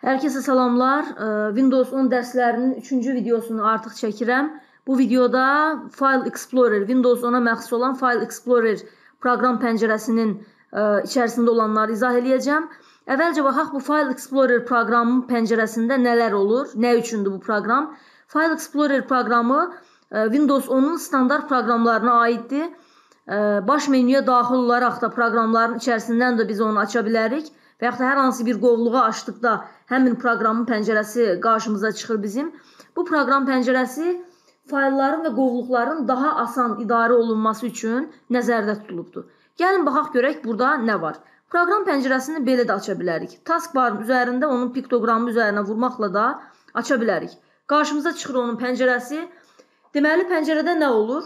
Hər kəsə salamlar. Windows 10 dərslərinin 3-cü videosunu artıq çəkirəm. Bu videoda File Explorer, Windows 10-a məxsus olan File Explorer proqram pəncərəsinin içərisində olanları izah eləyəcəm. Əvvəlcə baxaq bu File Explorer proqramının pəncərəsində nələr olur, nə üçündür bu proqram? File Explorer proqramı Windows 10-un standart proqramlarına aiddir. Baş menyuya daxil olaraq da proqramların içərisindən də biz onu aça bilərik və yaxud da hər hansı bir qovluğa açdıqda həmin proqramın pəncərəsi qarşımıza çıxır bizim. Bu proqram pəncərəsi faylların və qovluqların daha asan idarə olunması üçün nəzərdə tutulubdur. Gəlin baxaq görək burada nə var. Proqram pəncərəsini belə də aça bilərik. Taskbarın üzərində onun piktoqramı üzərinə vurmaqla da aça bilərik. Qarşımıza çıxır onun pəncərəsi. Deməli pəncərədə nə olur?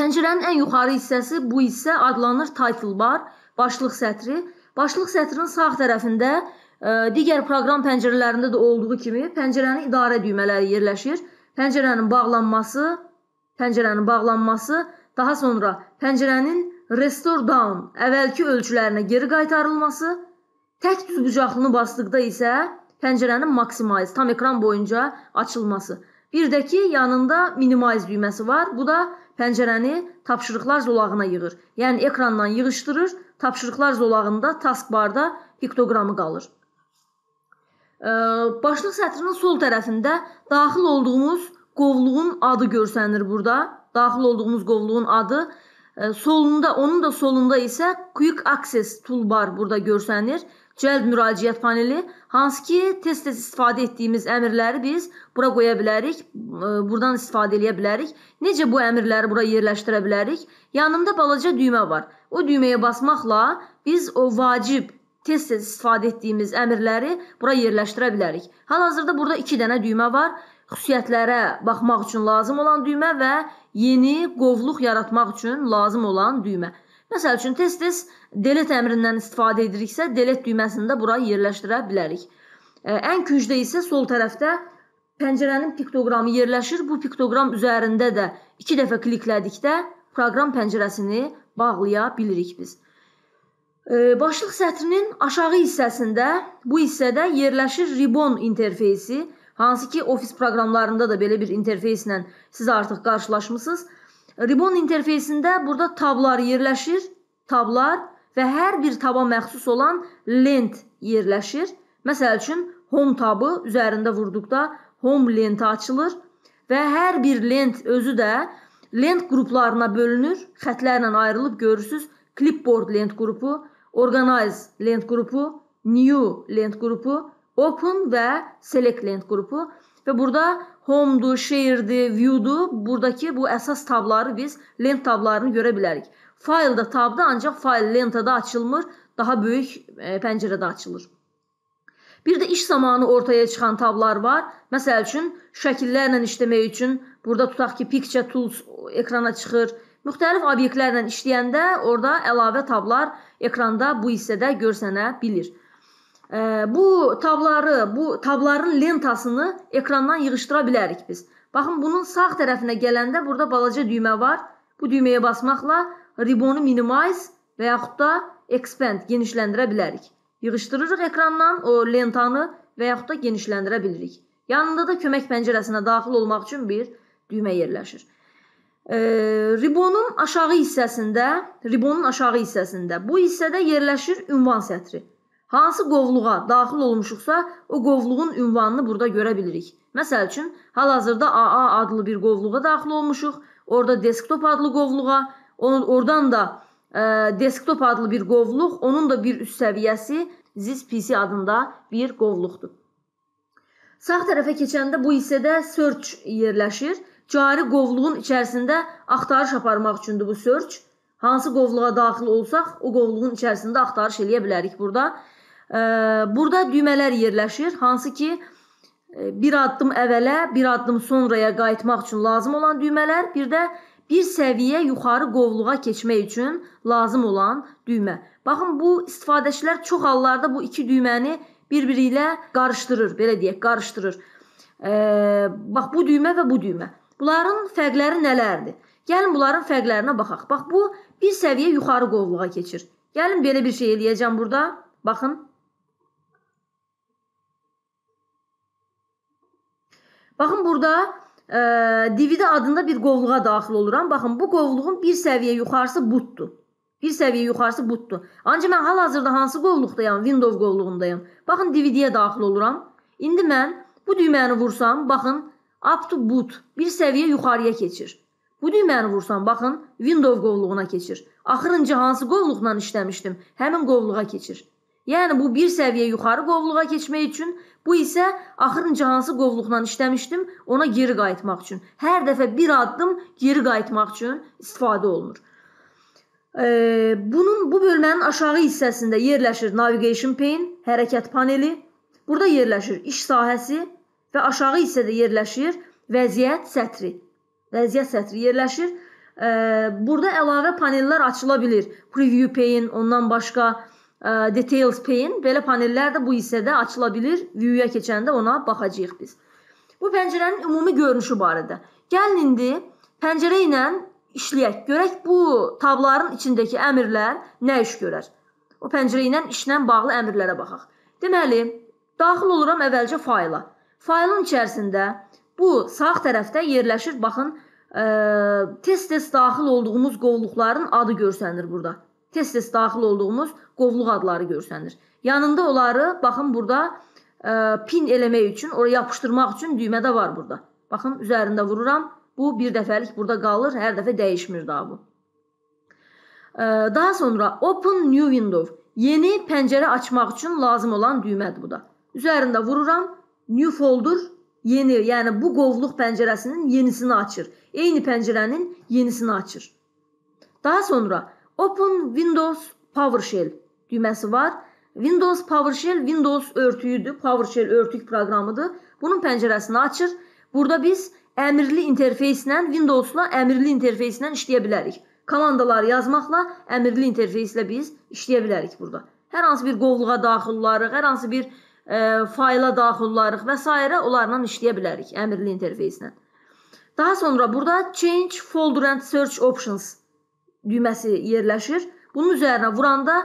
Pəncərənin ən yuxarı hissəsi bu hissə adlanır title bar, başlıq sətri. Başlıq sətrinin sağ tərəfində Digər proqram pəncərələrində də olduğu kimi pəncərənin idarə düymələri yerləşir. Pəncərənin bağlanması, pəncərənin bağlanması, daha sonra pəncərənin restore down, əvvəlki ölçülərinə geri qaytarılması, tək düz bucaqlını basdıqda isə pəncərənin maximize, tam ekran boyunca açılması. Bir də ki, yanında minimize düyməsi var. Bu da pəncərəni tapşırıqlar zolağına yığır. Yəni ekrandan yığışdırır, tapşırıqlar zolağında taskbarda piktoqramı qalır başlıq sətrinin sol tərəfində daxil olduğumuz qovluğun adı görsənir burada. Daxil olduğumuz qovluğun adı solunda, onun da solunda isə Quick Access toolbar burada görsənir. Cəlb müraciət paneli, hansı ki, tez-tez istifadə etdiyimiz əmrləri biz bura qoya bilərik, e, buradan istifadə eləyə bilərik. Necə bu əmrləri bura yerləşdirə bilərik? Yanımda balaca düymə var. O düyməyə basmaqla biz o vacib tez-tez istifadə etdiyimiz əmrləri bura yerləşdirə bilərik. Hal-hazırda burada 2 dənə düymə var. Xüsusiyyətlərə baxmaq üçün lazım olan düymə və yeni qovluq yaratmaq üçün lazım olan düymə. Məsəl üçün tez-tez delete əmrindən istifadə ediriksə, delete düyməsini də bura yerləşdirə bilərik. Ən küncdə isə sol tərəfdə pəncərənin piktoqramı yerləşir. Bu piktoqram üzərində də 2 dəfə kliklədikdə proqram pəncərəsini bağlaya bilirik biz. Başlıq sətrinin aşağı hissəsində bu hissədə yerləşir Ribbon interfeysi, hansı ki ofis proqramlarında da belə bir interfeyslə siz artıq qarşılaşmısınız. Ribbon interfeysində burada tablar yerləşir, tablar və hər bir taba məxsus olan lent yerləşir. Məsəl üçün home tabı üzərində vurduqda home lenti açılır və hər bir lent özü də lent qruplarına bölünür, xətlərlə ayrılıb görürsüz. Clipboard lent qrupu, Organize lent qrupu, New lent qrupu, Open və Select lent qrupu və burada Home'du, Share'di, View'du buradakı bu əsas tabları biz lent tablarını görə bilərik. Failda tabda ancaq fail lentada açılmır, daha böyük e, pəncərədə açılır. Bir də iş zamanı ortaya çıxan tablar var. Məsəl üçün, şəkillərlə işləmək üçün burada tutaq ki, Picture Tools ekrana çıxır, Müxtəlif obyektlərlə işləyəndə orada əlavə tablar ekranda bu hissədə görsənə bilir. Bu tabları, bu tabların lentasını ekrandan yığışdıra bilərik biz. Baxın, bunun sağ tərəfinə gələndə burada balaca düymə var. Bu düyməyə basmaqla ribonu minimize və yaxud da expand, genişləndirə bilərik. Yığışdırırıq ekrandan o lentanı və yaxud da genişləndirə bilirik. Yanında da kömək pəncərəsinə daxil olmaq üçün bir düymə yerləşir. E, ribonun aşağı hissəsində, ribonun aşağı hissəsində bu hissədə yerləşir ünvan sətri. Hansı qovluğa daxil olmuşuqsa, o qovluğun ünvanını burada görə bilirik. Məsəl üçün, hal-hazırda AA adlı bir qovluğa daxil olmuşuq. Orada desktop adlı qovluğa, onun oradan da e, desktop adlı bir qovluq, onun da bir üst səviyyəsi ZIS PC adında bir qovluqdur. Sağ tərəfə keçəndə bu hissədə search yerləşir cari qovluğun içərisində axtarış aparmaq üçündür bu search. Hansı qovluğa daxil olsaq, o qovluğun içərisində axtarış eləyə bilərik burada. Burada düymələr yerləşir, hansı ki, bir addım əvvələ, bir addım sonraya qayıtmaq üçün lazım olan düymələr, bir də bir səviyyə yuxarı qovluğa keçmək üçün lazım olan düymə. Baxın, bu istifadəçilər çox hallarda bu iki düyməni bir-biri ilə qarışdırır, belə deyək, qarışdırır. Bax, bu düymə və bu düymə. Bunların fərqləri nələrdir? Gəlin bunların fərqlərinə baxaq. Bax bu bir səviyyə yuxarı qovluğa keçir. Gəlin belə bir şey eləyəcəm burada. Baxın. Baxın burada e, dividi adında bir qovluğa daxil oluram. Baxın bu qovluğun bir səviyyə yuxarısı butdur. Bir səviyyə yuxarısı butdur. Ancaq mən hal-hazırda hansı qovluqdayam? Windows qovluğundayam. Baxın DVD-yə daxil oluram. İndi mən bu düyməni vursam, baxın Up to boot bir səviyyə yuxarıya keçir. Bu düyməni vursan, baxın, window qovluğuna keçir. Axırıncı hansı qovluqla işləmişdim? Həmin qovluğa keçir. Yəni bu bir səviyyə yuxarı qovluğa keçmək üçün, bu isə axırıncı hansı qovluqla işləmişdim, ona geri qayıtmaq üçün. Hər dəfə bir addım geri qayıtmaq üçün istifadə olunur. Ee, bunun bu bölmənin aşağı hissəsində yerləşir navigation pane, hərəkət paneli. Burada yerləşir iş sahəsi, və aşağı hissədə yerləşir vəziyyət sətri. Vəziyyət sətri yerləşir. E, burada əlavə panellər açıla bilər. Preview pane, ondan başqa e, details pane belə panellər də bu hissədə açıla bilər. View-yə keçəndə ona baxacağıq biz. Bu pəncərənin ümumi görünüşü barədə. Gəlin indi pəncərə ilə işləyək. Görək bu tabların içindəki əmrlər nə iş görər. O pəncərə ilə işlə bağlı əmrlərə baxaq. Deməli, daxil oluram əvvəlcə fayla. Faylın içərisində bu sağ tərəfdə yerləşir. Baxın, e, tez-tez daxil olduğumuz qovluqların adı görsənir burada. Tez-tez daxil olduğumuz qovluq adları görsənir. Yanında onları baxın burada ə, e, pin eləmək üçün, oraya yapışdırmaq üçün düymə də var burada. Baxın, üzərində vururam. Bu bir dəfəlik burada qalır, hər dəfə dəyişmir daha bu. Ə, e, daha sonra open new window, yeni pəncərə açmaq üçün lazım olan düymədir bu da. Üzərində vururam new folder yeni, yəni bu qovluq pəncərəsinin yenisini açır. Eyni pəncərənin yenisini açır. Daha sonra Open Windows PowerShell düyməsi var. Windows PowerShell Windows örtüyüdür. PowerShell örtük proqramıdır. Bunun pəncərəsini açır. Burada biz əmrli interfeyslə Windows-la əmrli interfeyslə işləyə bilərik. Komandaları yazmaqla əmrli interfeyslə biz işləyə bilərik burada. Hər hansı bir qovluğa daxil olarıq, hər hansı bir e, fayla daxillarıq və s. onlarla işləyə bilərik əmrli interfeyslə. Daha sonra burada change folder and search options düyməsi yerləşir. Bunun üzərinə vuranda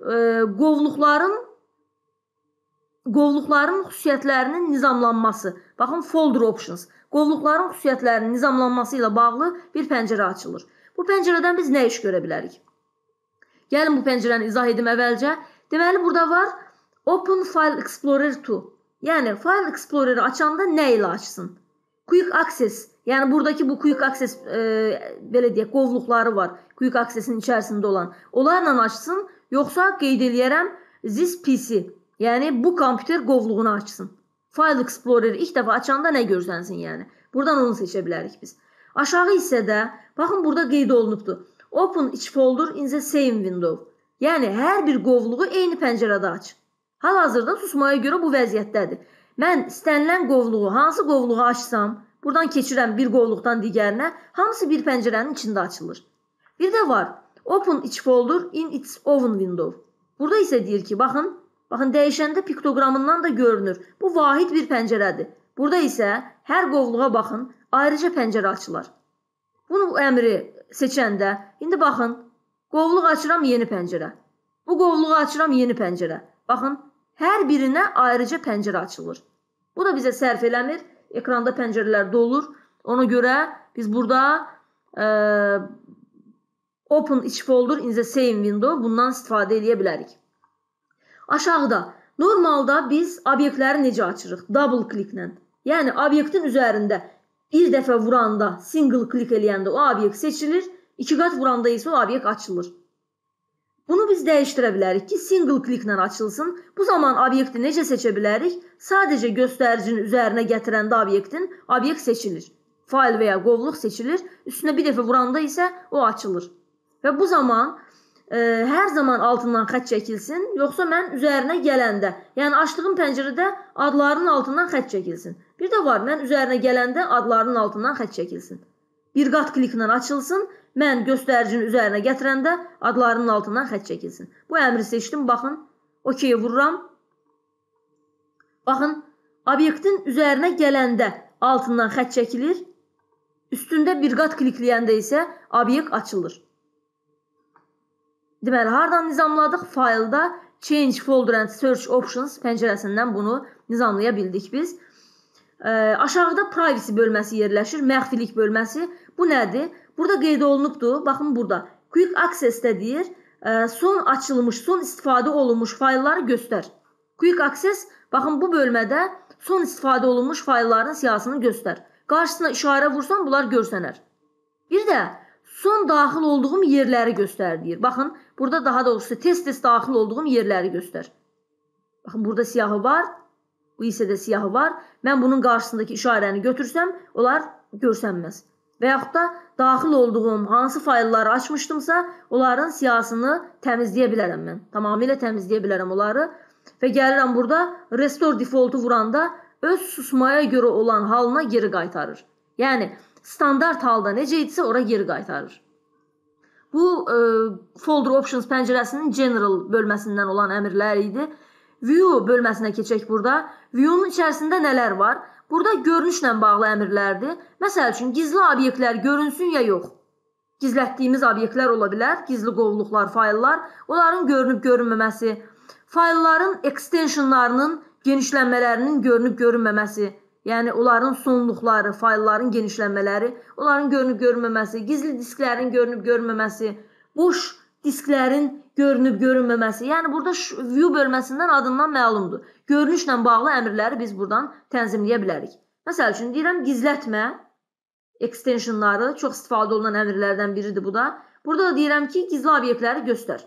e, qovluqların qovluqların xüsusiyyətlərinin nizamlanması. Baxın folder options. Qovluqların xüsusiyyətlərinin nizamlanması ilə bağlı bir pəncərə açılır. Bu pəncərədən biz nə iş görə bilərik? Gəlin bu pəncərəni izah edim əvvəlcə. Deməli burada var Open File Explorer 2. Yəni File Explorer'ı açanda nə ilə açsın? Quick Access, yəni burdakı bu Quick Access e, belə deyək, qovluqları var. Quick Access-in içərisində olan. Onlarla açsın, yoxsa qeyd eləyərəm this PC, yəni bu kompüter qovluğunu açsın. File Explorer ilk dəfə açanda nə görsənsin yəni. Burdan onu seçə bilərik biz. Aşağı hissədə baxın burada qeyd olunubdur. Open each folder in the same window. Yəni hər bir qovluğu eyni pəncərədə aç. Hal-hazırda susmaya görə bu vəziyyətdədir. Mən istənilən qovluğu, hansı qovluğu açsam, buradan keçirəm bir qovluqdan digərinə, hamısı bir pəncərənin içində açılır. Bir də var, open iç folder in its own window. Burada isə deyir ki, baxın, baxın dəyişəndə piktoqramından da görünür. Bu vahid bir pəncərədir. Burada isə hər qovluğa baxın, ayrıca pəncərə açılar. Bunu bu əmri seçəndə indi baxın, qovluq açıram yeni pəncərə. Bu qovluğu açıram yeni pəncərə. Baxın, Hər birinə ayrıca pəncərə açılır. Bu da bizə sərf eləmir. Ekranda pəncərələr dolur. Ona görə biz burada e, open iç folder in the same window bundan istifadə edə bilərik. Aşağıda normalda biz obyektləri necə açırıq? Double kliklə. Yəni obyektin üzərində bir dəfə vuranda, single klik eləyəndə o obyekt seçilir, iki qat vuranda isə o obyekt açılır. Bunu biz dəyişdirə bilərik ki, single kliklə açılsın. Bu zaman obyekti necə seçə bilərik? Sadəcə göstəricinin üzərinə gətirəndə obyektin obyekt seçilir. Fail və ya qovluq seçilir. Üstünə bir dəfə vuranda isə o açılır. Və bu zaman e, hər zaman altından xətt çəkilsin, yoxsa mən üzərinə gələndə, yəni açdığım pəncərədə adlarının altından xətt çəkilsin. Bir də var, mən üzərinə gələndə adlarının altından xətt çəkilsin. Bir qat kliklə açılsın mən göstəricinin üzərinə gətirəndə adlarının altından xətt çəkilsin. Bu əmri seçdim, baxın. OK vururam. Baxın, obyektin üzərinə gələndə altından xətt çəkilir. Üstündə bir qat klikləyəndə isə obyekt açılır. Deməli, hardan nizamladıq? Faylda Change Folder and Search Options pəncərəsindən bunu nizamlaya bildik biz. Aşağıda privacy bölməsi yerləşir, məxfilik bölməsi. Bu nədir? Burada qeyd olunubdur. Baxın burada. Quick access-də deyir, son açılmış, son istifadə olunmuş faylları göstər. Quick access baxın bu bölmədə son istifadə olunmuş faylların siyahısını göstər. Qarşısına işarə vursan bunlar görsənər. Bir də son daxil olduğum yerləri göstər deyir. Baxın, burada daha doğrusu tez-tez daxil olduğum yerləri göstər. Baxın burada siyahı var. Bu hissədə siyahı var. Mən bunun qarşısındakı işarəni götürsəm, onlar görsənməz. Və yaxud da daxil olduğum hansı faylları açmışdımsa, onların siyahısını təmizləyə bilərəm mən. Tamamilə təmizləyə bilərəm onları. Və gəlirəm burada restore defaultu vuranda öz susmaya görə olan halına geri qaytarır. Yəni standart halda necə idisə ora geri qaytarır. Bu e, folder options pəncərəsinin general bölməsindən olan əmrlər idi. View bölməsinə keçək burada. View-nun içərisində nələr var? Burada görünüşlə bağlı əmrlərdir. Məsəl üçün, gizli obyektlər görünsün ya yox. Gizlətdiyimiz obyektlər ola bilər, gizli qovluqlar, fayllar, onların görünüb görünməməsi, faylların extensionlarının genişlənmələrinin görünüb görünməməsi, yəni onların sonluqları, faylların genişlənmələri, onların görünüb görünməməsi, gizli disklərin görünüb görünməməsi, boş disklərin görünüb görünməməsi. Yəni burada view bölməsindən adından məlumdur. Görünüşlə bağlı əmrləri biz buradan tənzimləyə bilərik. Məsəl üçün deyirəm gizlətmə extensionları çox istifadə olunan əmrlərdən biridir bu da. Burada da deyirəm ki, gizli obyektləri göstər.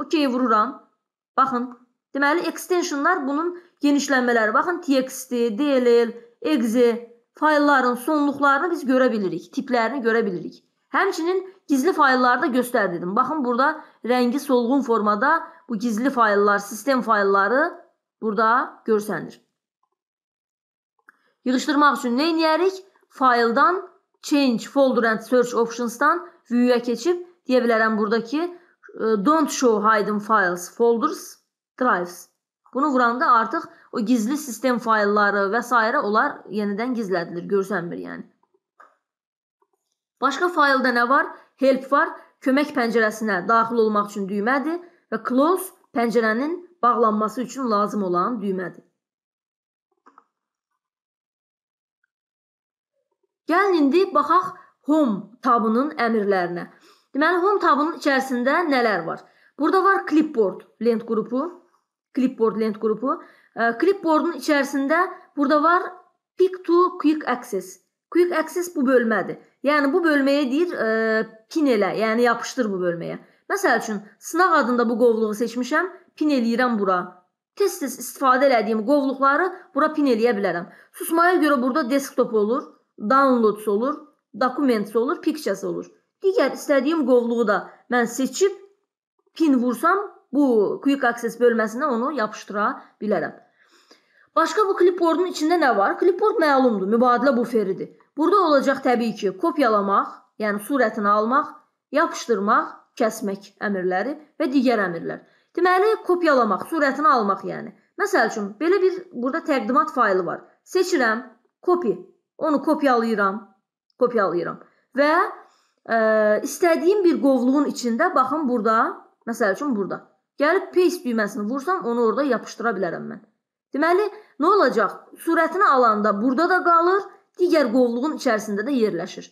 OK vururam. Baxın, deməli extensionlar bunun genişlənmələri. Baxın, txt, dll, exe faylların sonluqlarını biz görə bilirik, tiplərini görə bilirik. Həmçinin gizli faylları da göstər dedim. Baxın, burada rəngi solğun formada bu gizli fayllar, sistem faylları burada görsənir. Yığışdırmaq üçün nə edərik? Fayldan Change Folder and Search Options'dan View'ə keçib deyə bilərəm buradakı e, Don't Show Hidden Files Folders Drives. Bunu vuranda artıq o gizli sistem faylları və s. onlar yenidən gizlədilir, görsənmir yəni. Başqa faylda nə var? Help var kömək pəncərəsinə daxil olmaq üçün düymədir və close pəncərənin bağlanması üçün lazım olan düymədir. Gəlin indi baxaq Home tabının əmrlərinə. Deməli Home tabının içərisində nələr var? Burada var Clipboard lent qrupu, Clipboard lent qrupu. Clipboardun içərisində burada var Pick to Quick Access. Quick Access bu bölmədir. Yəni bu bölməyə deyir e, pin elə, yəni yapışdır bu bölməyə. Məsəl üçün sınaq adında bu qovluğu seçmişəm, pin eləyirəm bura. Tez-tez istifadə elədiyim qovluqları bura pin eləyə bilərəm. Susmaya görə burada desktop olur, downloads olur, documents olur, pictures olur. Digər istədiyim qovluğu da mən seçib pin vursam bu quick access bölməsinə onu yapışdıra bilərəm. Başqa bu klipbordun içində nə var? Klipbord məlumdur, mübadilə buferidir. Burada olacaq təbii ki, kopyalamaq, yəni surətini almaq, yapışdırmaq, kəsmək əmrləri və digər əmrlər. Deməli, kopyalamaq, surətini almaq, yəni. Məsəl üçün belə bir burada təqdimat faylı var. Seçirəm, copy. Onu kopyalayıram, kopyalayıram və ə, e, istədiyim bir qovluğun içində baxın burada, məsəl üçün burada. Gəlib paste düyməsini vursam, onu orada yapışdıra bilərəm mən. Deməli, nə olacaq? Surətini alanda burada da qalır, digər qovluğun içərisində də yerləşir.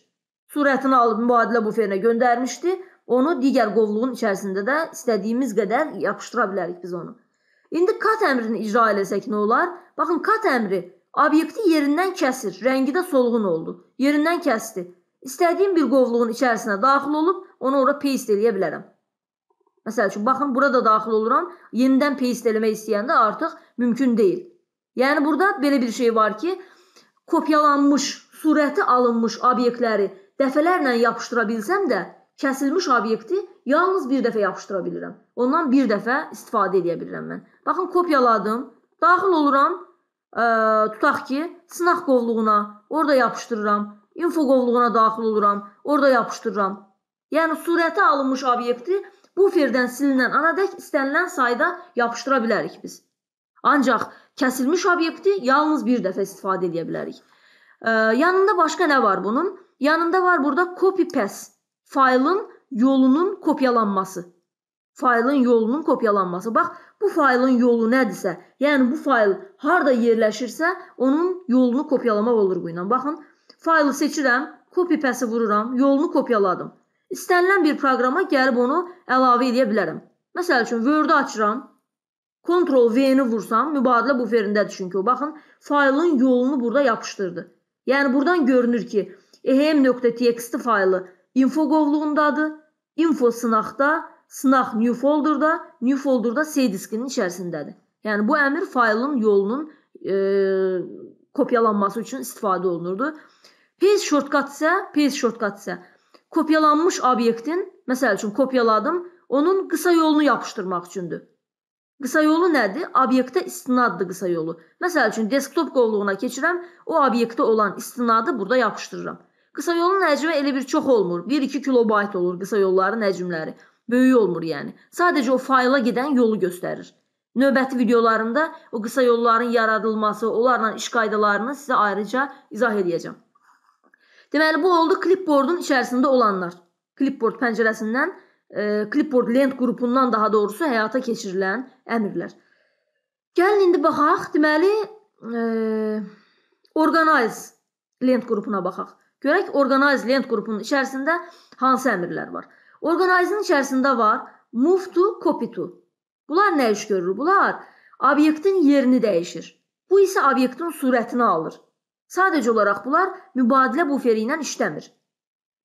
Surətini alıb mübadilə buferinə göndərmişdi. Onu digər qovluğun içərisində də istədiyimiz qədər yapışdıra bilərik biz onu. İndi kat əmrini icra eləsək nə olar? Baxın, kat əmri obyekti yerindən kəsir, rəngi də solğun oldu. Yerindən kəsdi. İstədiyim bir qovluğun içərisinə daxil olub onu ora paste eləyə bilərəm. Məsəl üçün, baxın, bura da daxil oluram, yenidən paste eləmək istəyəndə artıq mümkün deyil. Yəni, burada belə bir şey var ki, kopyalanmış, surəti alınmış obyektləri dəfələrlə yapışdıra bilsəm də, kəsilmiş obyekti yalnız bir dəfə yapışdıra bilirəm. Ondan bir dəfə istifadə edə bilirəm mən. Baxın, kopyaladım, daxil oluram, ə, e, tutaq ki, sınaq qovluğuna, orada yapışdırıram, info qovluğuna daxil oluram, orada yapışdırıram. Yəni, surəti alınmış obyekti buferdən silinən anadək istənilən sayda yapışdıra bilərik biz. Ancaq kəsilmiş obyekti yalnız bir dəfə istifadə edə bilərik. E, yanında başqa nə var bunun? Yanında var burada copy paste faylın yolunun kopyalanması. Faylın yolunun kopyalanması. Bax, bu faylın yolu nədirsə, yəni bu fayl harda yerləşirsə, onun yolunu kopyalamaq olur bu ilə. Baxın, faylı seçirəm, copy pası vururam, yolunu kopyaladım istənilən bir proqrama gəlib onu əlavə edə bilərəm. Məsəl üçün Word-u açıram. Ctrl V-ni vursam, mübadilə buferindədir çünki o. Baxın, faylın yolunu burada yapışdırdı. Yəni buradan görünür ki, ehm.txt faylı info qovluğundadır. Info sınaqda, sınaq new folderda, new folderda C diskinin içərisindədir. Yəni bu əmr faylın yolunun e, kopyalanması üçün istifadə olunurdu. Paste shortcut isə, paste shortcut isə kopyalanmış obyektin, məsəl üçün kopyaladım, onun qısa yolunu yapışdırmaq üçündür. Qısa yolu nədir? Obyektə istinaddır qısa yolu. Məsəl üçün desktop qovluğuna keçirəm, o obyektə olan istinadı burada yapışdırıram. Qısa yolun həcmi elə bir çox olmur. 1-2 kilobayt olur qısa yolların həcmləri. Böyük olmur yəni. Sadəcə o fayla gedən yolu göstərir. Növbəti videolarımda o qısa yolların yaradılması, onlarla iş qaydalarını sizə ayrıca izah edəcəm. Deməli bu oldu klipbordun içərisində olanlar. Klipbord pəncərəsindən e, klipbord lent qrupundan daha doğrusu həyata keçirilən əmrlər. Gəlin indi baxaq. Deməli e, organize lent qrupuna baxaq. Görək organize lent qrupunun içərisində hansı əmrlər var. Organize-ın içərisində var move to, copy to. Bunlar nə iş görür? Bunlar obyektin yerini dəyişir. Bu isə obyektin sürətini alır. Sadəcə olaraq bunlar mübadilə buferi ilə işləmir.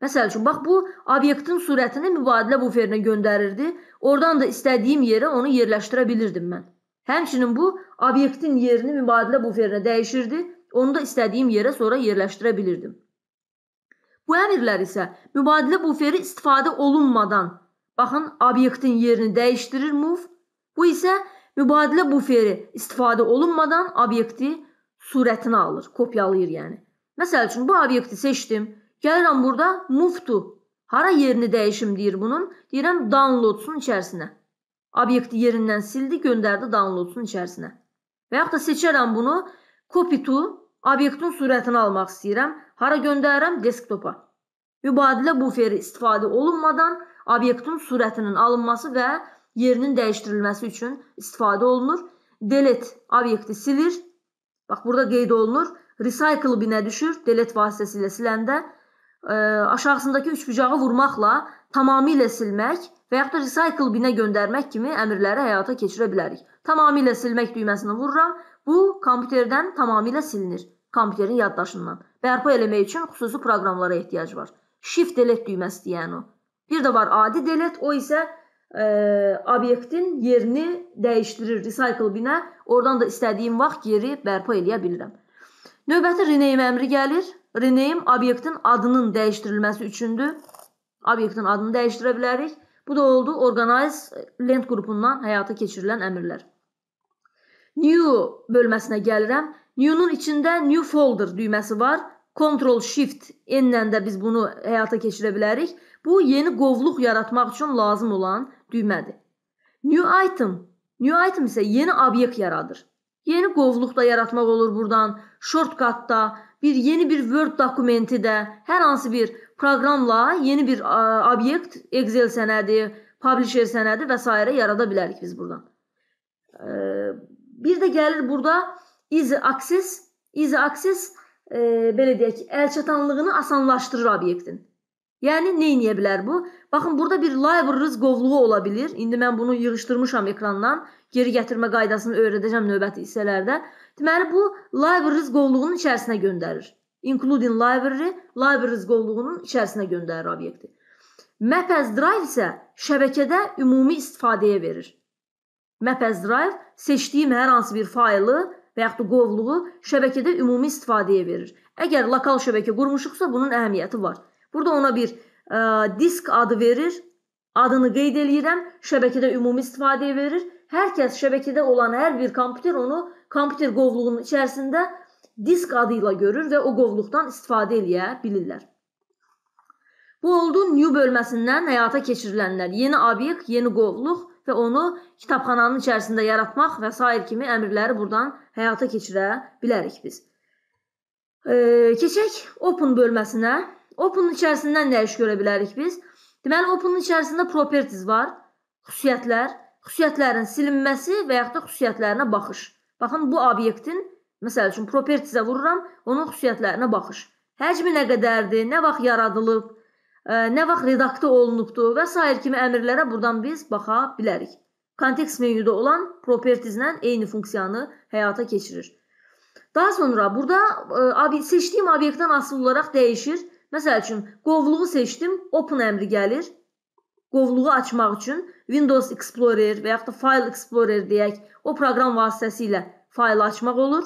Məsəl üçün bax bu obyektin sürətini mübadilə buferinə göndərirdi. Oradan da istədiyim yerə onu yerləşdirə bilirdim mən. Həmçinin bu obyektin yerini mübadilə buferinə dəyişirdi. Onu da istədiyim yerə sonra yerləşdirə bilirdim. Bu əmrlər isə mübadilə buferi istifadə olunmadan baxın obyektin yerini dəyişdirir move. Bu isə mübadilə buferi istifadə olunmadan obyekti surətini alır, kopyalayır yani. Mesela çünkü bu obyekti seçtim, gelirim burada move Hara yerini değişim deyir bunun. Deyirəm downloadsun içerisine. içərisinə. Obyekti yerindən sildi, gönderdi downloadsun içerisine. içərisinə. Və yaxud da seçərəm bunu copy to obyektin surətini almaq istəyirəm. Hara göndərirəm? Desktopa. Mübadilə buferi istifadə olunmadan obyektin surətinin alınması və yerinin değiştirilmesi için istifadə olunur. Delete obyekti silir, Bax burada qeyd olunur. Recycle binə düşür, delete vasitəsilə siləndə ə, aşağısındakı üçbucağı vurmaqla tamamilə silmək və yaxud da recycle binə göndərmək kimi əmrləri həyata keçirə bilərik. Tamamilə silmək düyməsini vururam. Bu kompüterdən tamamilə silinir. Kompüterin yaddaşından. Bərpa eləmək üçün xüsusi proqramlara ehtiyac var. Shift delete düyməsi deyən o. Bir də var adi delete, o isə e, obyektin yerini dəyişdirir recycle binə, oradan da istədiyim vaxt yeri bərpa eləyə bilirəm. Növbəti rename əmri gəlir. Rename obyektin adının dəyişdirilməsi üçündür. Obyektin adını dəyişdirə bilərik. Bu da oldu Organize Land qrupundan həyata keçirilən əmrlər. New bölməsinə gəlirəm. New-nun içində New Folder düyməsi var. Ctrl Shift N-lə də biz bunu həyata keçirə bilərik. Bu yeni qovluq yaratmaq üçün lazım olan düymədir. New item. New item isə yeni obyekt yaradır. Yeni qovluq da yaratmaq olur burdan, shortcut-da, bir yeni bir Word dokumenti də, hər hansı bir proqramla yeni bir obyekt, Excel sənədi, publisher sənədi və s. yarada bilərik biz burdan. E, bir də gəlir burada easy access, easy access e, belə deyək, əlçatanlığını asanlaşdırır obyektin. Yəni nə edə bilər bu? Baxın burada bir library rızqovluğu ola bilir. İndi mən bunu yığışdırmışam ekrandan. Geri gətirmə qaydasını öyrədəcəm növbəti hissələrdə. Deməli bu library rızqovluğunun içərisinə göndərir. Including library library rızqovluğunun içərisinə göndərir obyekti. Map as drive isə şəbəkədə ümumi istifadəyə verir. Map as drive seçdiyim hər hansı bir faylı və yaxud da qovluğu şəbəkədə ümumi istifadəyə verir. Əgər lokal şəbəkə qurmuşuqsa bunun əhəmiyyəti var. Burada ona bir e, disk adı verir. Adını qeyd eləyirəm. Şəbəkədə ümumi istifadəyə verir. Hər kəs şəbəkədə olan hər bir kompüter onu kompüter qovluğunun içərisində disk adı ilə görür və o qovluqdan istifadə eləyə bilirlər. Bu oldu new bölməsindən həyata keçirilənlər. Yeni obyekt, yeni qovluq və onu kitabxananın içərisində yaratmaq və s. kimi əmrləri buradan həyata keçirə bilərik biz. Ee, keçək open bölməsinə. Open-ın içərisindən nə iş görə bilərik biz? Deməli, open-ın içərisində properties var, xüsusiyyətlər, xüsusiyyətlərin silinməsi və yaxud da xüsusiyyətlərinə baxış. Baxın, bu obyektin, məsəl üçün, propertizə vururam, onun xüsusiyyətlərinə baxış. Həcmi nə qədərdir, nə vaxt yaradılıb, e, nə vaxt redaktə olunubdur və s. kimi əmrlərə buradan biz baxa bilərik. Kontekst menyuda olan propertizlə eyni funksiyanı həyata keçirir. Daha sonra burada e, seçdiyim obyektdən asılı olaraq dəyişir. Məsəl üçün, qovluğu seçdim, open əmri gəlir. Qovluğu açmaq üçün Windows Explorer və yaxud da File Explorer deyək, o proqram vasitəsilə fayl açmaq olur.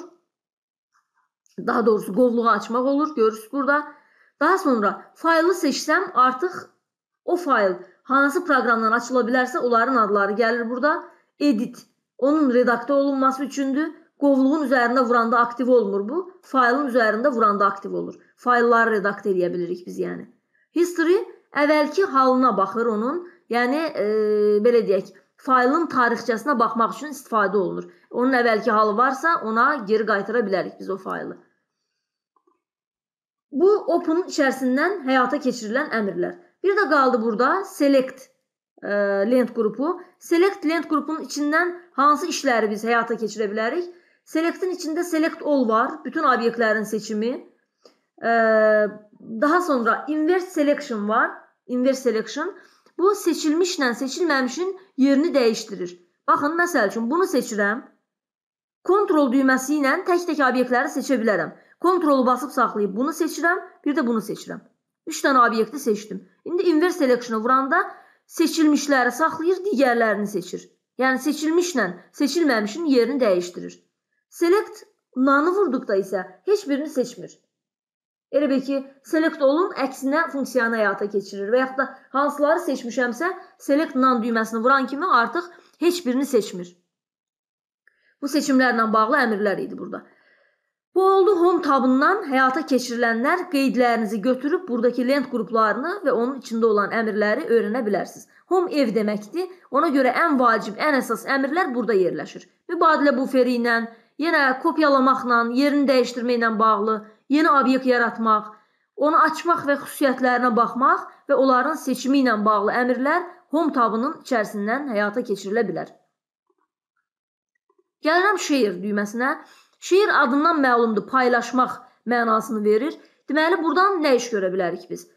Daha doğrusu qovluğu açmaq olur, görürsüz burada. Daha sonra faylı seçsəm, artıq o fayl hansı proqramdan açıla bilərsə, onların adları gəlir burada. Edit onun redaktə olunması üçündür. Qovluğun üzərində vuranda aktiv olmur bu. Faylın üzərində vuranda aktiv olur. Faylları redaktə edə bilirik biz yəni. History əvvəlki halına baxır onun. Yəni e, belə deyək, faylın tarixçəsinə baxmaq üçün istifadə olunur. Onun əvvəlki halı varsa, ona geri qaytara bilərik biz o faylı. Bu open içərisindən həyata keçirilən əmrlər. Bir də qaldı burada select e, lent qrupu. Select lent qrupunun içindən hansı işləri biz həyata keçirə bilərik? Select'in içində select all var. Bütün obyektlərin seçimi. Ee, daha sonra inverse selection var. Inverse selection. Bu seçilmişlə seçilməmişin yerini dəyişdirir. Baxın, məsəl üçün bunu seçirəm. Kontrol düyməsi ilə tək-tək obyektləri seçə bilərəm. Kontrolu basıb saxlayıb bunu seçirəm, bir də bunu seçirəm. 3 dənə obyekti seçdim. İndi inverse selection'a vuranda seçilmişləri saxlayır, digərlərini seçir. Yəni seçilmişlə seçilməmişin yerini dəyişdirir. Select nanı vurduqda isə heç birini seçmir. Elə bil ki, select olun əksinə funksiyanı həyata keçirir və yaxud da hansıları seçmişəmsə, select nan düyməsini vuran kimi artıq heç birini seçmir. Bu seçimlərlə bağlı əmrlər idi burada. Bu oldu Home tabından həyata keçirilənlər qeydlərinizi götürüb buradakı lent qruplarını və onun içində olan əmrləri öyrənə bilərsiniz. Home ev deməkdir. Ona görə ən vacib, ən əsas əmrlər burada yerləşir. Mübadilə buferi ilə, yenə kopyalamaqla, yerini dəyişdirməklə bağlı yeni obyekt yaratmaq, onu açmaq və xüsusiyyətlərinə baxmaq və onların seçimi ilə bağlı əmrlər Home tabının içərisindən həyata keçirilə bilər. Gəlirəm şeir düyməsinə. Şeir adından məlumdur, paylaşmaq mənasını verir. Deməli, buradan nə iş görə bilərik biz?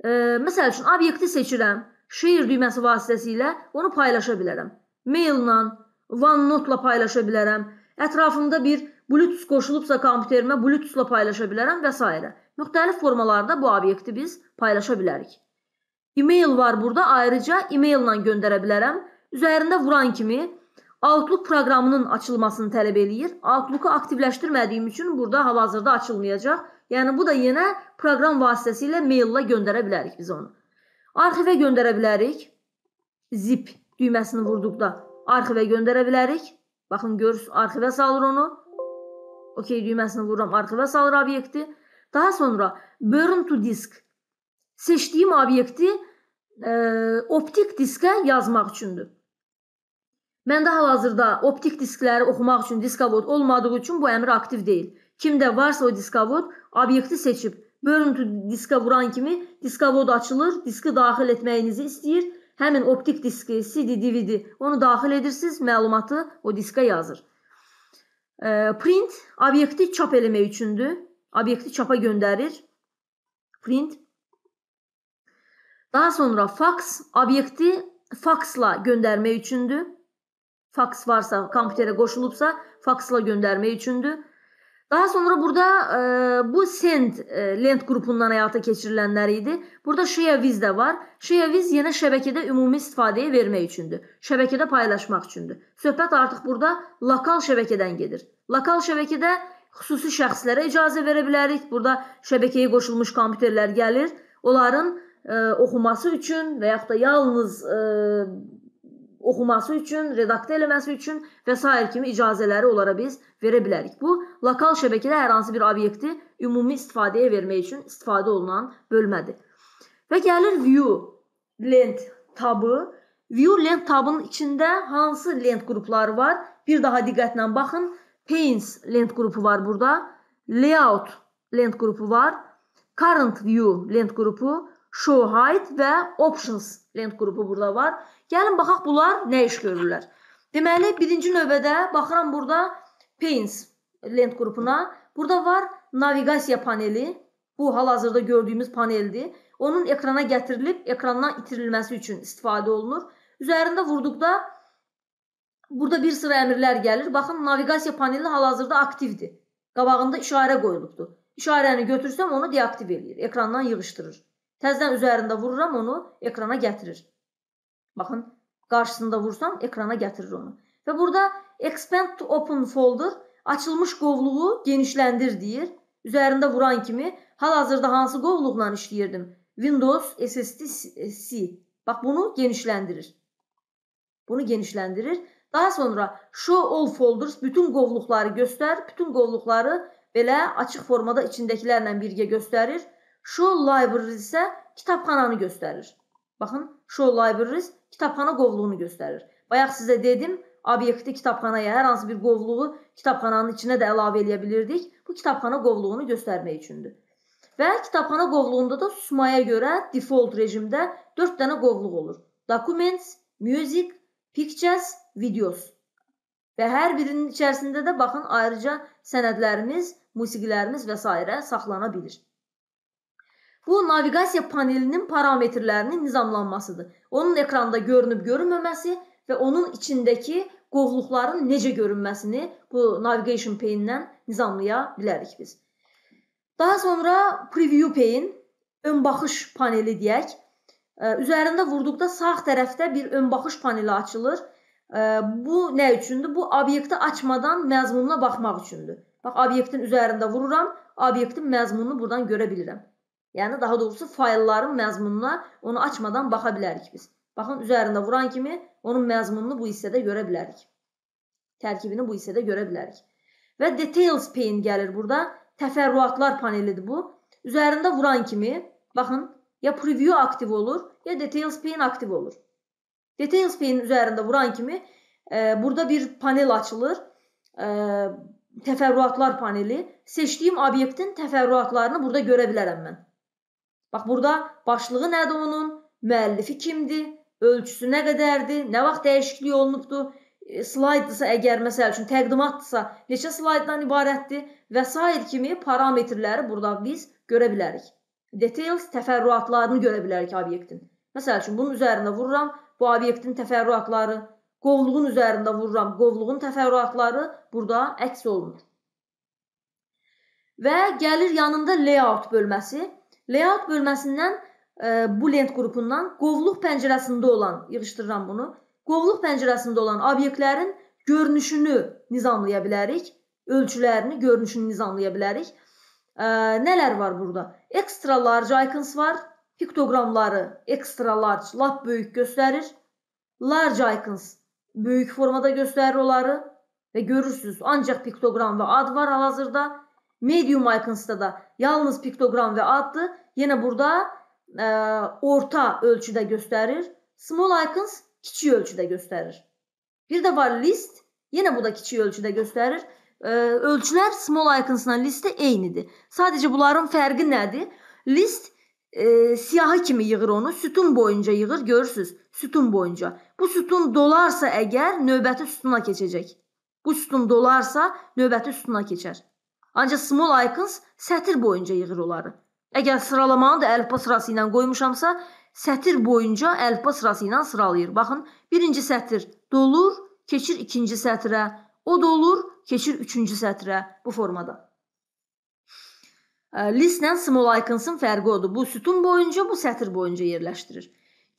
E, məsəl üçün, obyekti seçirəm, şeir düyməsi vasitəsilə onu paylaşa bilərəm. Mail ilə, OneNote-la paylaşa bilərəm Ətrafımda bir Bluetooth qoşulubsa kompüterimə Bluetooth-la paylaşa bilərəm və s. Müxtəlif formalarda bu obyekti biz paylaşa bilərik. E-mail var burada. Ayrıca e-maillə göndərə bilərəm. Üzərində vuran kimi Outlook proqramının açılmasını tələb eləyir. Outlook-u aktivləşdirmədiyim üçün burada hal-hazırda açılmayacaq. Yəni bu da yenə proqram vasitəsilə maillə göndərə bilərik biz onu. Arxivə göndərə bilərik. Zip düyməsini vurduqda arxivə göndərə bilərik. Baxın görürsünüz arxivə salır onu. OK düyməsini vururam, arxivə salır obyekti. Daha sonra burn to disk seçdiyim obyekti e, optik diskə yazmaq üçündür. Məndə hal-hazırda optik diskləri oxumaq üçün diskavod olmadığı üçün bu əmr aktiv deyil. Kimdə varsa o diskavod obyekti seçib, bölüntü diskə vuran kimi diskavod açılır, diski daxil etməyinizi istəyir Həmin optik diski, CD, DVD onu daxil edirsiniz, məlumatı o diskə yazır. E, print obyekti çap eləmək üçündür. Obyekti çapa göndərir. Print. Daha sonra fax obyekti faksla göndərmək üçündür. Faks varsa, kompüterə qoşulubsa, faksla göndərmək üçündür. Daha sonra burada e, bu Send e, Land qrupundan həyata keçirilənlər idi. Burada ShareWiz də var. ShareWiz yenə şəbəkədə ümumi istifadəyə vermək üçündür. Şəbəkədə paylaşmaq üçündür. Söhbət artıq burada lokal şəbəkədən gedir. Lokal şəbəkədə xüsusi şəxslərə icazə verə bilərik. Burada şəbəkəyə qoşulmuş kompüterlər gəlir. Onların e, oxuması üçün və yaxud da yalnız e, oxuması üçün, redaktə eləməsi üçün və s. kimi icazələri onlara biz verə bilərik. Bu lokal şəbəkədə hər hansı bir obyekti ümumi istifadəyə vermək üçün istifadə olunan bölmədir. Və gəlir view lent tabı. View lent tabının içində hansı lent qrupları var? Bir daha diqqətlə baxın. Panes lent qrupu var burada. Layout lent qrupu var. Current view lent qrupu, show height və options lent qrupu burada var. Gəlin baxaq bunlar nə iş görürlər. Deməli, birinci növbədə baxıram burada Paints lent qrupuna. Burada var naviqasiya paneli. Bu hal-hazırda gördüyümüz paneldir. Onun ekrana gətirilib, ekrandan itirilməsi üçün istifadə olunur. Üzərində vurduqda burada bir sıra əmrlər gəlir. Baxın, naviqasiya paneli hal-hazırda aktivdir. Qabağında işarə qoyulubdur. İşarəni götürsəm onu deaktiv eləyir, ekrandan yığışdırır. Təzədən üzərində vururam onu ekrana gətirir. Baxın, qarşısında vursam ekrana gətirir onu. Və burada expand to open folder açılmış qovluğu genişləndir deyir. Üzərində vuran kimi hal-hazırda hansı qovluqla işləyirdim? Windows SSD-C. Bax bunu genişləndirir. Bunu genişləndirir. Daha sonra show all folders bütün qovluqları göstər, bütün qovluqları belə açıq formada içindəkilərlə birgə göstərir. Show libraries isə kitabxananı göstərir. Baxın, show libraries kitabxana qovluğunu göstərir. Bayaq sizə dedim, obyekti kitabxanaya, hər hansı bir qovluğu kitabxananın içinə də əlavə eləyə bilirdik. Bu kitabxana qovluğunu göstərmək üçündür. Və kitabxana qovluğunda da susmaya görə default rejimdə 4 dənə qovluq olur. Documents, Music, Pictures, Videos. Və hər birinin içərisində də baxın ayrıca sənədlərimiz, musiqilərimiz və s. saxlana bilir. Bu naviqasiya panelinin parametrlərinin nizamlanmasıdır. Onun ekranda görünüb görünməməsi və onun içindəki qovluqların necə görünməsini bu navigation pane-dən nizamlaya bilərik biz. Daha sonra preview pane, ön baxış paneli deyək. Üzərində vurduqda sağ tərəfdə bir ön baxış paneli açılır. Bu nə üçündür? Bu obyekti açmadan məzmununa baxmaq üçündür. Bax obyektin üzərində vururam, obyektin məzmununu buradan görə bilirəm. Yəni daha doğrusu faylların məzmununa onu açmadan baxa bilərik biz. Baxın üzərində vuran kimi onun məzmununu bu hissədə görə bilərik. Tərkibini bu hissədə görə bilərik. Və details pane gəlir burada. Təfərrüatlar panelidir bu. Üzərində vuran kimi baxın ya preview aktiv olur, ya details pane aktiv olur. Details pane üzərində vuran kimi e, burada bir panel açılır. E, təfərrüatlar paneli. Seçdiyim obyektin təfərrüatlarını burada görə bilərəm mən. Bax burada başlığı nədir onun? Müəllifi kimdir? Ölçüsü nə qədərdir? Nə vaxt dəyişiklik olunubdur? E, slayddırsa əgər məsəl üçün təqdimatdırsa neçə slayddan ibarətdir və s. kimi parametrləri burada biz görə bilərik. Details təfərrüatlarını görə bilərik obyektin. Məsəl üçün bunun üzərində vururam, bu obyektin təfərrüatları, qovluğun üzərində vururam, qovluğun təfərrüatları burada əks olunur. Və gəlir yanında layout bölməsi. Layout bölməsindən e, bu lent qrupundan qovluq pəncərəsində olan, yığışdırıram bunu. Qovluq pəncərəsində olan obyektlərin görünüşünü nizamlaya bilərik, ölçülərini, görünüşünü nizamlaya bilərik. E, nələr var burada? Extra large icons var. Piktoqramları extra large, lap böyük göstərir. Large icons böyük formada göstərir onları və görürsüz ancaq piktoqram və ad var hal-hazırda. Medium Icons'ta da yalnız piktogram ve addı yine burada e, orta ölçüde gösterir. Small Icons kiçik ölçüde gösterir. Bir de var list. Yine bu da kiçik ölçüde gösterir. E, ölçüler small icons'la liste eynidir. Sadece bunların fərqi nədir? List e, siyahı kimi yığır onu, sütun boyunca yığır, görürsüz, sütun boyunca. Bu sütun dolarsa əgər növbəti sütuna keçəcək. Bu sütun dolarsa növbəti sütuna keçər. Ancaq small icons sətir boyunca yığır onları. Əgər sıralamanı da əlifba sırası ilə qoymuşamsa, sətir boyunca əlifba sırası ilə sıralayır. Baxın, birinci sətir dolur, keçir ikinci sətrə, o dolur, keçir üçüncü sətrə bu formada. Listlə small icons'ın fərqi odur. Bu sütun boyunca, bu sətir boyunca yerləşdirir.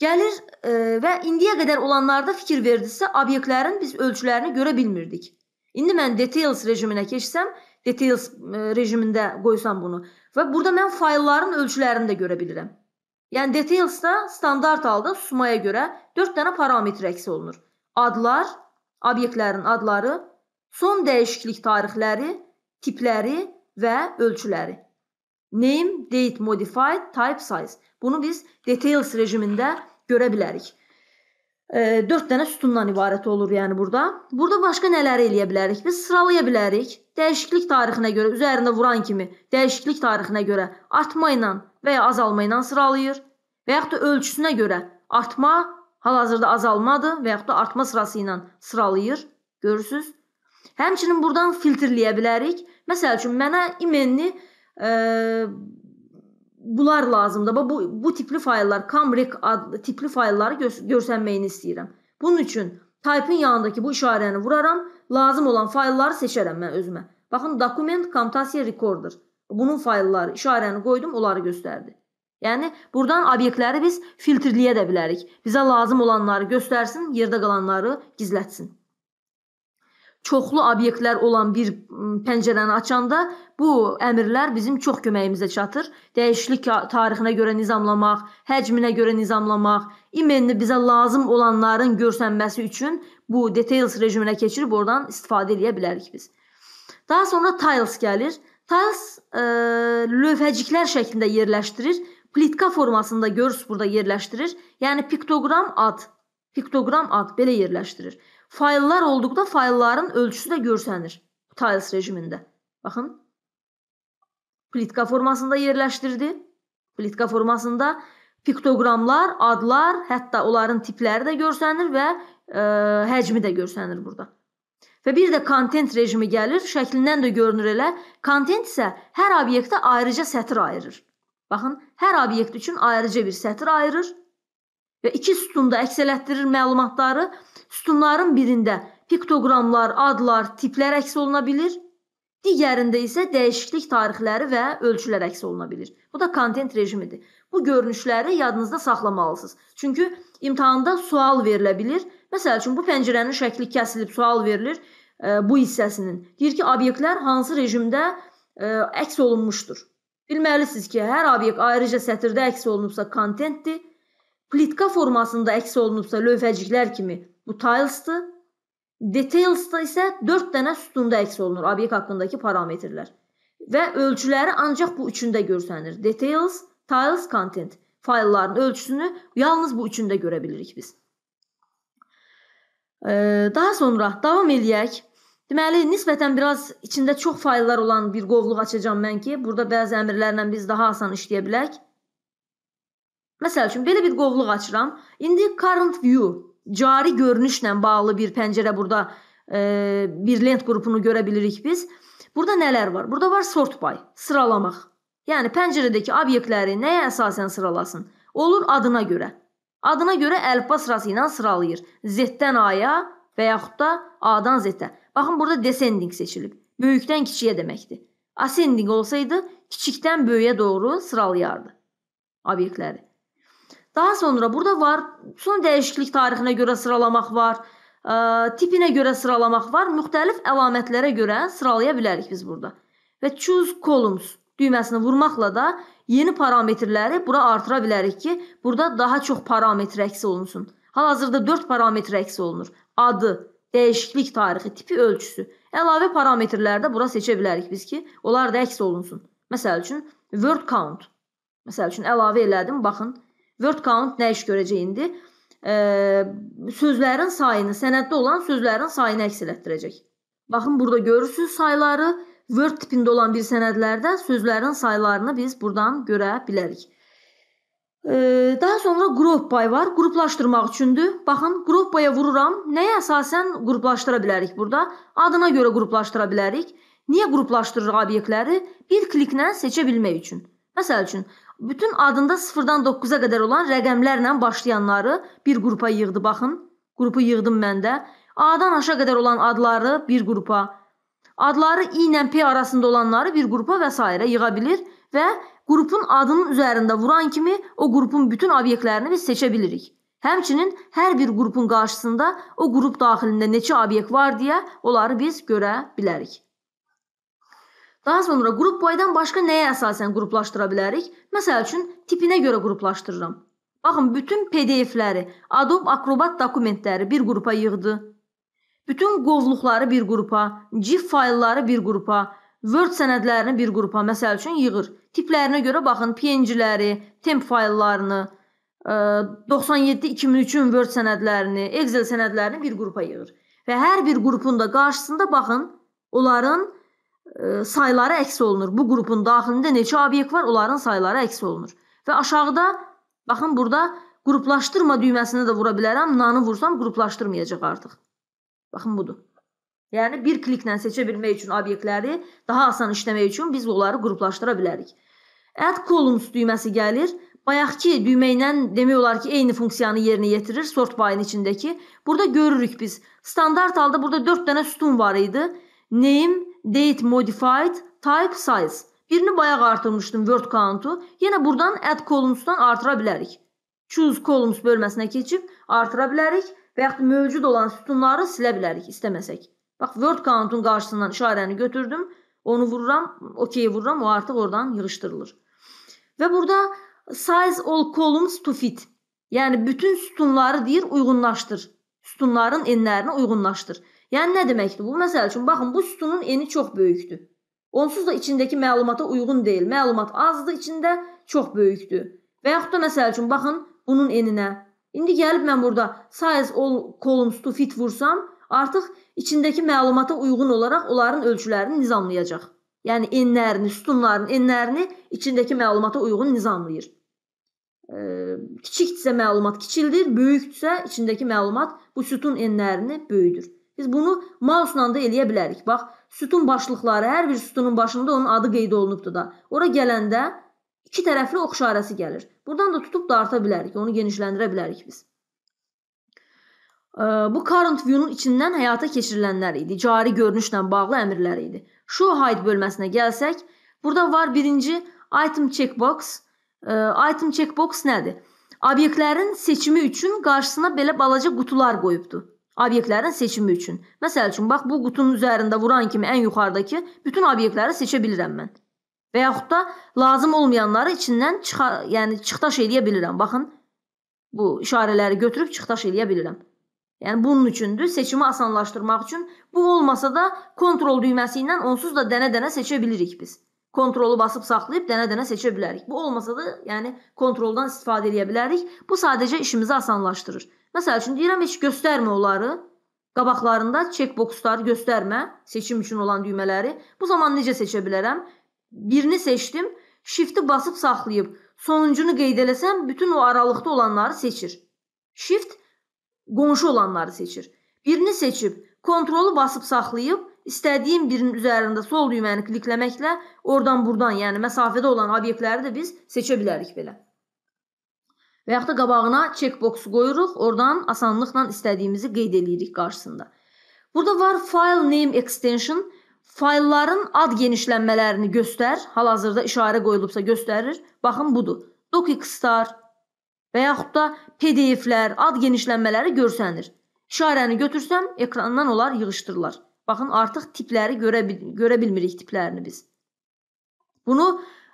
Gəlir e, və indiyə qədər olanlarda fikir verdinizsə, obyektlərin biz ölçülərini görə bilmirdik. İndi mən details rejiminə keçsəm, details e, rejimində qoysam bunu və burada mən faylların ölçülərini də görə bilirəm. Yəni detailsda standart halda sumaya görə 4 dənə parametr əks olunur. Adlar, obyektlərin adları, son dəyişiklik tarixləri, tipləri və ölçüləri. Name, date modified, type size. Bunu biz details rejimində görə bilərik e, 4 dənə sütundan ibarət olur yəni burada. Burada başqa nələri eləyə bilərik? Biz sıralaya bilərik. Dəyişiklik tarixinə görə üzərində vuran kimi dəyişiklik tarixinə görə artma ilə və ya azalma ilə sıralayır və yaxud da ölçüsünə görə artma hal-hazırda azalmadır və yaxud da artma sırası ilə sıralayır. Görürsüz? Həmçinin buradan filtrləyə bilərik. Məsəl üçün mənə imenni e, bunlar lazımdır. Bu bu tipli fayllar, Camrec adlı tipli faylları gör, görsənməyini istəyirəm. Bunun üçün type-ın yanındakı bu işarəni vuraram, lazım olan faylları seçərəm mən özümə. Baxın, dokument komutasiya recorder. Bunun faylları, işarəni qoydum, onları göstərdi. Yəni burdan obyektləri biz filtrləyə də bilərik. Bizə lazım olanları göstərsin, yerdə qalanları gizlətsin çoxlu obyektlər olan bir pəncərəni açanda bu əmrlər bizim çox köməyimizə çatır. Dəyişiklik tarixinə görə nizamlamaq, həcminə görə nizamlamaq, imenni bizə lazım olanların görsənməsi üçün bu details rejiminə keçirib oradan istifadə edə bilərik biz. Daha sonra tiles gəlir. Tiles e, lövhəciklər şəklində yerləşdirir. Plitka formasında görürsüz burada yerləşdirir. Yəni piktoqram ad, piktoqram ad belə yerləşdirir. Fayllar olduqda faylların ölçüsü də görsənir tiles rejimində. Baxın. Plitka formasında yerləşdirdi. Plitka formasında piktoqramlar, adlar, hətta onların tipləri də görsənir və ə, e, həcmi də görsənir burada. Və bir də kontent rejimi gəlir. Şəklindən də görünür elə. Kontent isə hər obyektə ayrıca sətr ayırır. Baxın, hər obyekt üçün ayrıca bir sətr ayırır və iki sütunda əksələtdirir məlumatları. Sütunların birində piktoqramlar, adlar, tiplər əks oluna bilir. Digərində isə dəyişiklik tarixləri və ölçülər əks oluna bilir. Bu da kontent rejimidir. Bu görünüşləri yadınızda saxlamalısınız. Çünki imtahanda sual verilə bilir. Məsəl üçün bu pəncərənin şəkli kəsilib sual verilir e, bu hissəsinin. Deyir ki, obyektlər hansı rejimdə e, əks olunmuşdur? Bilməlisiniz ki, hər obyekt ayrıca sətirdə əks olunubsa kontentdir plitka formasında əks olunubsa lövhəciklər kimi bu tiles'dır. Details'da isə 4 dənə sütunda əks olunur obyekt haqqındakı parametrlər. Və ölçüləri ancaq bu üçündə görsənir. Details, tiles, content faylların ölçüsünü yalnız bu üçündə görə bilirik biz. Ee, daha sonra davam eləyək. Deməli, nisbətən biraz içində çox fayllar olan bir qovluq açacağam mən ki, burada bəzi əmrlərlə biz daha asan işləyə bilək. Məsəl üçün belə bir qovluq açıram. İndi current view, cari görünüşlə bağlı bir pəncərə burada e, bir lent qrupunu görə bilirik biz. Burada nələr var? Burada var sort by, sıralamaq. Yəni pəncərədəki obyektləri nəyə əsasən sıralasın? Olur adına görə. Adına görə əlifba sırası ilə sıralayır. Z-dən A-ya və yaxud da A-dan Z-ə. Baxın burada descending seçilib. Böyükdən kiçiyə deməkdir. Ascending olsaydı kiçikdən böyüyə doğru sıralayardı obyektləri. Daha sonra burada var son dəyişiklik tarixinə görə sıralamaq var, ə, e, tipinə görə sıralamaq var, müxtəlif əlamətlərə görə sıralaya bilərik biz burada. Və choose columns düyməsini vurmaqla da yeni parametrləri bura artıra bilərik ki, burada daha çox parametr əks olunsun. Hal-hazırda 4 parametr əks olunur. Adı, dəyişiklik tarixi, tipi, ölçüsü. Əlavə parametrləri də bura seçə bilərik biz ki, onlar da əks olunsun. Məsəl üçün word count. Məsəl üçün əlavə elədim, baxın, word count nə iş görəcəyindi? E, sözlərin sayını, sənəddə olan sözlərin sayını əks etdirəcək. Baxın burada görürsüz sayları. Word tipində olan bir sənədlərdə sözlərin saylarını biz buradan görə bilərik. E, daha sonra group by var. Qruplaşdırmaq üçündür. Baxın, group by-a vururam. Nəyə əsasən qruplaşdıra bilərik burada? Adına görə qruplaşdıra bilərik. Niyə qruplaşdırırıq obyektləri? Bir kliklə seçə bilmək üçün. Məsəl üçün, bütün adında 0-dan 9-a qədər olan rəqəmlərlə başlayanları bir qrupa yığdı baxın. Qrupu yığdım məndə. A-dan aşağı qədər olan adları bir qrupa, adları i ilə p arasında olanları bir qrupa və s. yığa bilir və qrupun adının üzərində vuran kimi o qrupun bütün obyektlərini biz seçə bilirik. Həmçinin hər bir qrupun qarşısında o qrup daxilində neçə obyekt var deyə onları biz görə bilərik. Daha sonra qrup boydan başqa nəyə əsasən qruplaşdıra bilərik? Məsəl üçün, tipinə görə qruplaşdırıram. Baxın, bütün PDF-ləri, Adobe Acrobat dokumentləri bir qrupa yığdı. Bütün qovluqları bir qrupa, GIF faylları bir qrupa, Word sənədlərini bir qrupa, məsəl üçün, yığır. Tiplərinə görə baxın, PNG-ləri, temp fayllarını, 97-2003-ün e, Word sənədlərini, Excel sənədlərini bir qrupa yığır. Və hər bir qrupun da qarşısında baxın, onların sayları əks olunur. Bu qrupun daxilində neçə obyekt var, onların sayları əks olunur. Və aşağıda baxın burada qruplaşdırma düyməsinə də vura bilərəm. Nanı vursam qruplaşdırmayacaq artıq. Baxın budur. Yəni bir kliklə seçə bilmək üçün obyektləri daha asan işləmək üçün biz onları qruplaşdıra bilərik. Add columns düyməsi gəlir. Bayaqki düymə ilə demək olar ki, eyni funksiyanı yerinə yetirir sort by-ın içindəki. Burada görürük biz. Standart halda burada 4 dənə sütun var idi. Name, date modified type size. Birini bayaq artırmışdım word count'u. Yenə buradan add columns'dan artıra bilərik. Choose columns bölməsinə keçib artıra bilərik və yaxud mövcud olan sütunları silə bilərik istəməsək. Bax word count'un qarşısından işarəni götürdüm. Onu vururam, OK vururam, o artıq oradan yığışdırılır. Və burada size all columns to fit. Yəni bütün sütunları deyir uyğunlaşdır. Sütunların enlərini uyğunlaşdır. Yəni nə deməkdir bu? Məsəl üçün baxın bu sütunun eni çox böyükdür. Onsuz da içindəki məlumata uyğun deyil. Məlumat azdır içində, çox böyükdür. Və yaxud da məsəl üçün baxın bunun eninə. İndi gəlib mən burada size all columns to fit vursam, artıq içindəki məlumata uyğun olaraq onların ölçülərini nizamlayacaq. Yəni enlərini, sütunların enlərini içindəki məlumata uyğun nizamlayır. E, kiçikdirsə məlumat kiçildir, böyükdürsə içindəki məlumat bu sütun enlərini böyüdür. Biz bunu mouse-la da eləyə bilərik. Bax, sütun başlıqları, hər bir sütunun başında onun adı qeyd olunubdur da. Ora gələndə iki tərəfli ox işarəsi gəlir. Buradan da tutub darta bilərik, onu genişləndirə bilərik biz. Bu current view-nun içindən həyata keçirilənlər idi. Cari görünüşlə bağlı əmrlər idi. Show hide bölməsinə gəlsək, burada var birinci item checkbox. Item checkbox nədir? Obyektlərin seçimi üçün qarşısına belə balaca qutular qoyubdu. Obyektlərin seçimi üçün. Məsəl üçün, bax bu qutunun üzərində vuran kimi ən yuxarıdakı bütün obyektləri seçə bilirəm mən. Və yaxud da lazım olmayanları içindən çıxa, yəni çıxdaş eləyə bilirəm. Baxın, bu işarələri götürüb çıxdaş eləyə bilirəm. Yəni bunun üçündür, seçimi asanlaşdırmaq üçün. Bu olmasa da kontrol düyməsi ilə onsuz da dənə-dənə seçə bilirik biz. Kontrolu basıb saxlayıb dənə-dənə seçə bilərik. Bu olmasa da, yəni kontroldan istifadə edə bilərik. Bu sadəcə işimizi asanlaşdırır. Məsəl üçün deyirəm heç göstərmə onları. Qabaqlarında checkboxları göstərmə, seçim üçün olan düymələri. Bu zaman necə seçə bilərəm? Birini seçdim, shift-i basıb saxlayıb sonuncunu qeyd eləsəm, bütün o aralıqda olanları seçir. Shift qonşu olanları seçir. Birini seçib kontrolu basıb saxlayıb istədiyim birinin üzərində sol düyməni klikləməklə oradan burdan, yəni məsafədə olan obyektləri də biz seçə bilərik belə. Və yaxud da qabağına checkbox qoyuruq, oradan asanlıqla istədiyimizi qeyd eləyirik qarşısında. Burada var file name extension, faylların ad genişlənmələrini göstər, hal-hazırda işarə qoyulubsa göstərir. Baxın budur. DocX-lar və yaxud da PDF-lər, ad genişlənmələri görsənir. İşarəni götürsəm ekrandan onlar yığışdırırlar. Baxın artıq tipləri görə görə bilmirik tiplərini biz. Bunu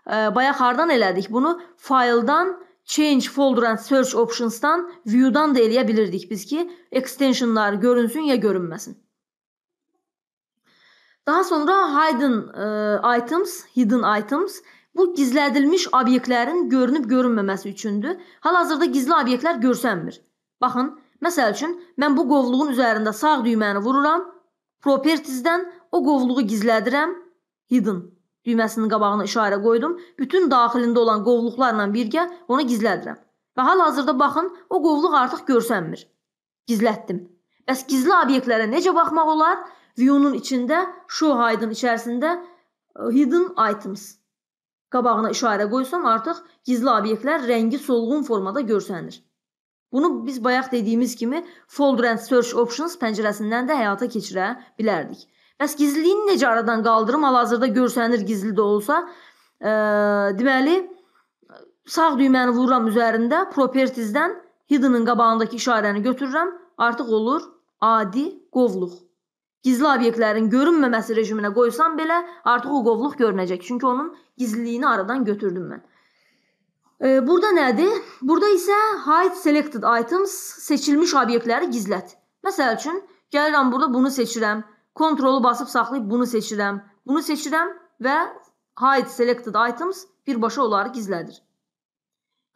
e, bayaq hardan elədik? Bunu fayldan Change folderdan search optionsdan view'dan da eləyə bilirdik biz ki, extensionlar görünsün ya görünməsin. Daha sonra hidden e, items, hidden items bu gizlədilmiş obyektlərin görünüb görünməməsi üçündür. Hal-hazırda gizli obyektlər görsənmir. Baxın, məsəl üçün mən bu qovluğun üzərində sağ düyməni vururam, propertiesdən o qovluğu gizlədirəm, hidden düyməsinin qabağına işarə qoydum. Bütün daxilində olan qovluqlarla birgə onu gizlədirəm. Və hal-hazırda baxın, o qovluq artıq görsənmir. Gizlətdim. Bəs gizli obyektlərə necə baxmaq olar? View-nun içində, show hide-ın içərisində e, hidden items qabağına işarə qoysan artıq gizli obyektlər rəngi solğun formada görsənir. Bunu biz bayaq dediyimiz kimi Folder and Search Options pəncərəsindən də həyata keçirə bilərdik. Bəs gizliliyin necə aradan qaldırım? Hal-hazırda görsənir gizli də olsa, e, deməli sağ düyməni vururam üzərində, propertiesdən hidden-ın qabağındakı işarəni götürürəm. Artıq olur adi qovluq. Gizli obyektlərin görünməməsi rejiminə qoysam belə, artıq o qovluq görünəcək. Çünki onun gizliliyini aradan götürdüm mən. E, burada nədir? Burada isə hide selected items seçilmiş obyektləri gizlət. Məsəl üçün gəlirəm burada bunu seçirəm. Kontrolu basıb saxlayıb bunu seçirəm. Bunu seçirəm və hide selected items birbaşa onları gizlədir.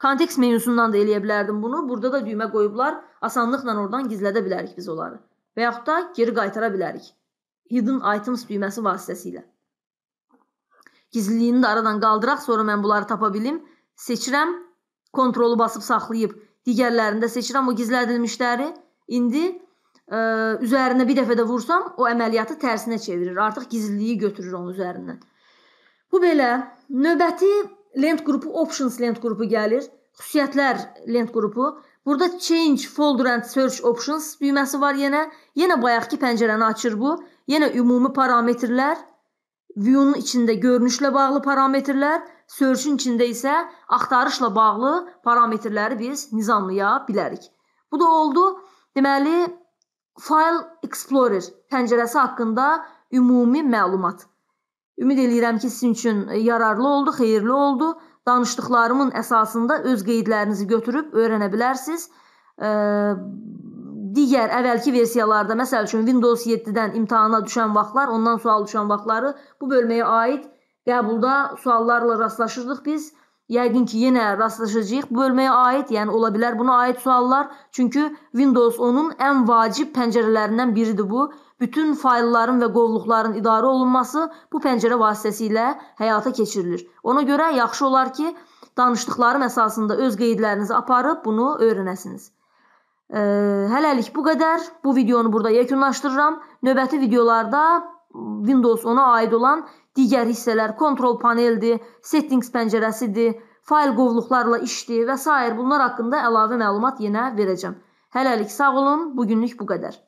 Kontekst menyusundan da eləyə bilərdim bunu. Burada da düymə qoyublar. Asanlıqla oradan gizlədə bilərik biz onları. Və yaxud da geri qaytara bilərik. Hidden items düyməsi vasitəsilə. Gizliliyini də aradan qaldıraq, sonra mən bunları tapa bilim. Seçirəm, kontrolu basıb saxlayıb digərlərində seçirəm o gizlədilmişləri. İndi ə, üzərinə bir dəfə də vursam, o əməliyyatı tərsinə çevirir. Artıq gizliliyi götürür onun üzərindən. Bu belə. Növbəti lent qrupu options lent qrupu gəlir. Xüsusiyyətlər lent qrupu. Burada change folder and search options düyməsi var yenə. Yenə bayaqki pəncərəni açır bu. Yenə ümumi parametrlər, view-nun içində görünüşlə bağlı parametrlər, search-ün içində isə axtarışla bağlı parametrləri biz nizamlaya bilərik. Bu da oldu. Deməli, File Explorer pəncərəsi haqqında ümumi məlumat. Ümid eləyirəm ki, sizin üçün yararlı oldu, xeyirli oldu. Danışdıqlarımın əsasında öz qeydlərinizi götürüb öyrənə bilərsiniz. Digər əvvəlki versiyalarda, məsəl üçün Windows 7-dən imtahana düşən vaxtlar, ondan sual düşən vaxtları bu bölməyə aid qəbulda suallarla rastlaşırdıq biz. Yəqin ki, yenə rastlaşacağıq. Bu bölməyə aid, yəni ola bilər buna aid suallar. Çünki Windows 10-un ən vacib pəncərələrindən biridir bu. Bütün faylların və qovluqların idarə olunması bu pəncərə vasitəsilə həyata keçirilir. Ona görə yaxşı olar ki, danışdıqlarım əsasında öz qeydlərinizi aparıb bunu öyrənəsiniz. Ə, hələlik bu qədər. Bu videonu burada yekunlaşdırıram. Növbəti videolarda Windows 10-a aid olan digər hissələr kontrol paneldir, settings pəncərəsidir, fayl qovluqlarla işdir və sair. Bunlar haqqında əlavə məlumat yenə verəcəm. Hələlik sağ olun, bu günlük bu qədər.